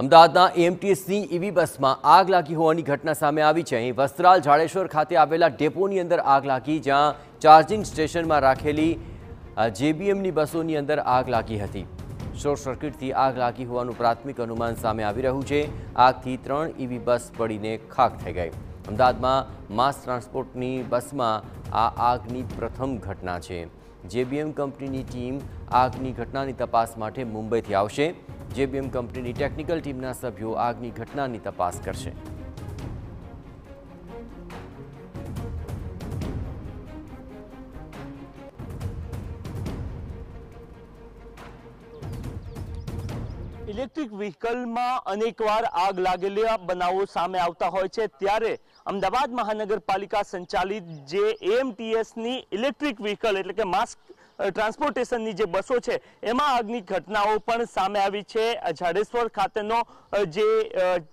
અમદાવાદના એએમટીએસની ઈવી બસમાં આગ લાગી હોવાની ઘટના સામે આવી છે અહીં વસ્ત્રાલ જાડેશ્વર ખાતે આવેલા ડેપોની અંદર આગ લાગી જ્યાં ચાર્જિંગ સ્ટેશનમાં રાખેલી જેબીએમની બસોની અંદર આગ લાગી હતી શોર્ટ સર્કિટથી આગ લાગી હોવાનું પ્રાથમિક અનુમાન સામે આવી રહ્યું છે આગથી ત્રણ ઈવી બસ પડીને ખાક થઈ ગઈ અમદાવાદમાં માસ ટ્રાન્સપોર્ટની બસમાં આ આગની પ્રથમ ઘટના છે જેબીએમ કંપનીની ટીમ આગની ઘટનાની તપાસ માટે મુંબઈથી આવશે જેબીએમ કંપનીની ટેકનિકલ ટીમના સભ્યો આગની ઘટનાની તપાસ કરશે ઇલેક્ટ્રિક વ્હીકલમાં અનેકવાર આગ લાગેલા બનાવો સામે આવતા હોય છે ત્યારે અમદાવાદ મહાનગરપાલિકા સંચાલિત જે એએમટીએસની ઇલેક્ટ્રિક વ્હીકલ એટલે કે માસ્ક ટ્રાન્સપોર્ટેશનની જે બસો છે એમાં આગની ઘટનાઓ પણ સામે આવી છે જાડેશ્વર ખાતેનો જે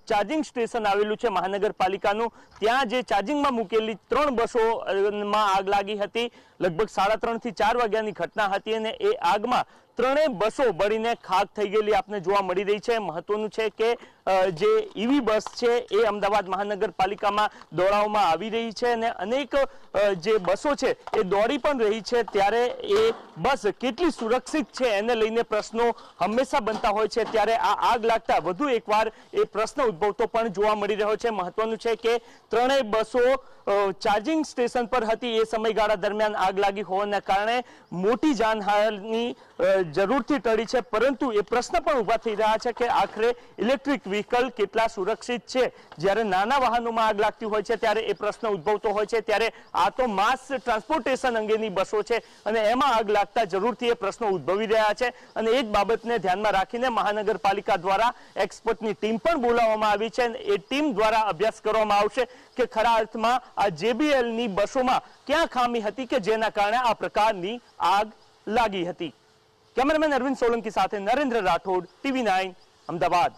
ચાર્જિંગ સ્ટેશન આવેલું છે મહાનગરપાલિકાનું ત્યાં જે ચાર્જિંગમાં મૂકેલી ત્રણ બસોમાં આગ લાગી હતી લગભગ સાડા ત્રણથી ચાર વાગ્યાની ઘટના હતી અને એ આગમાં ત્રણેય બસો બળીને ખાક થઈ ગયેલી આપને જોવા મળી રહી છે મહત્વનું છે કે જે ઈવી બસ છે એ અમદાવાદ મહાનગરપાલિકામાં દોડાવવામાં આવી રહી છે અને અનેક જે બસો છે એ દોડી પણ રહી છે ત્યારે એ બસ કેટલી સુરક્ષિત છે એને લઈને પ્રશ્નો હંમેશા બનતા હોય છે ત્યારે આ આગ લાગતા વધુ એકવાર એ પ્રશ્ન ઉદ્ભવતો પણ જોવા મળી રહ્યો છે મહત્વનું છે કે ત્રણેય બસો ચાર્જિંગ સ્ટેશન પર હતી એ સમયગાળા દરમિયાન આગ લાગી હોવાના કારણે મોટી જાનહાની જરૂરથી ટળી છે પરંતુ એ પ્રશ્ન પણ ઊભા થઈ રહ્યા છે કે આખરે ઇલેક્ટ્રિક વ્હીકલ કેટલા સુરક્ષિત છે જ્યારે નાના વાહનોમાં આગ લાગતી હોય છે ત્યારે એ પ્રશ્ન ઉદ્ભવતો હોય છે ત્યારે આ તો માસ ટ્રાન્સપોર્ટેશન અંગેની બસો છે અને એમાં આગ લાગતા જરૂરથી એ પ્રશ્નો ઉદ્ભવી રહ્યા છે અને એ જ બાબતને ધ્યાનમાં રાખીને મહાનગરપાલિકા દ્વારા એક્સપર્ટની ટીમ પણ બોલાવવામાં આવી છે અને એ ટીમ દ્વારા અભ્યાસ કરવામાં આવશે કે ખરા અર્થમાં આ જેબીએલની બસોમાં ક્યાં ખામી હતી કે જેના કારણે આ પ્રકારની આગ લાગી હતી કેમેરામેન અરવિંદ સોલંકી સાથે નરેન્દ્ર રાઠોડ ટીવી નાઇન અમદાવાદ